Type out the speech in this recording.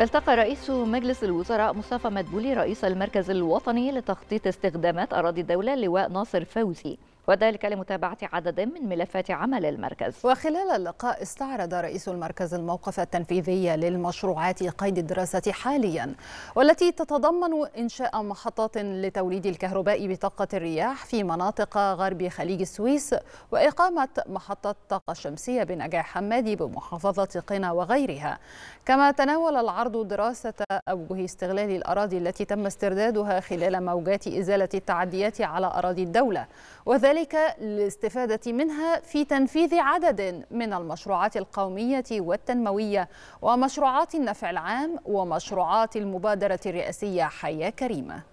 التقى رئيس مجلس الوزراء مصطفى مدبولي رئيس المركز الوطني لتخطيط استخدامات أراضي الدولة لواء ناصر فوزي وذلك لمتابعة عدد من ملفات عمل المركز وخلال اللقاء استعرض رئيس المركز الموقف التنفيذي للمشروعات قيد الدراسة حاليا والتي تتضمن إنشاء محطات لتوليد الكهرباء بطاقة الرياح في مناطق غرب خليج السويس وإقامة محطة طاقة شمسية بنجاح حمادي بمحافظة قنا وغيرها كما تناول العرض دراسة أوجه استغلال الأراضي التي تم استردادها خلال موجات إزالة التعديات على أراضي الدولة وذلك وذلك للاستفادة منها في تنفيذ عدد من المشروعات القومية والتنموية ومشروعات النفع العام ومشروعات المبادرة الرئاسية حياة كريمة